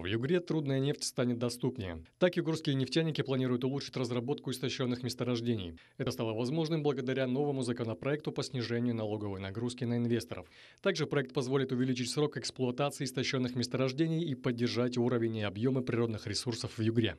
В Югре трудная нефть станет доступнее. Так югорские нефтяники планируют улучшить разработку истощенных месторождений. Это стало возможным благодаря новому законопроекту по снижению налоговой нагрузки на инвесторов. Также проект позволит увеличить срок эксплуатации истощенных месторождений и поддержать уровень и объемы природных ресурсов в Югре.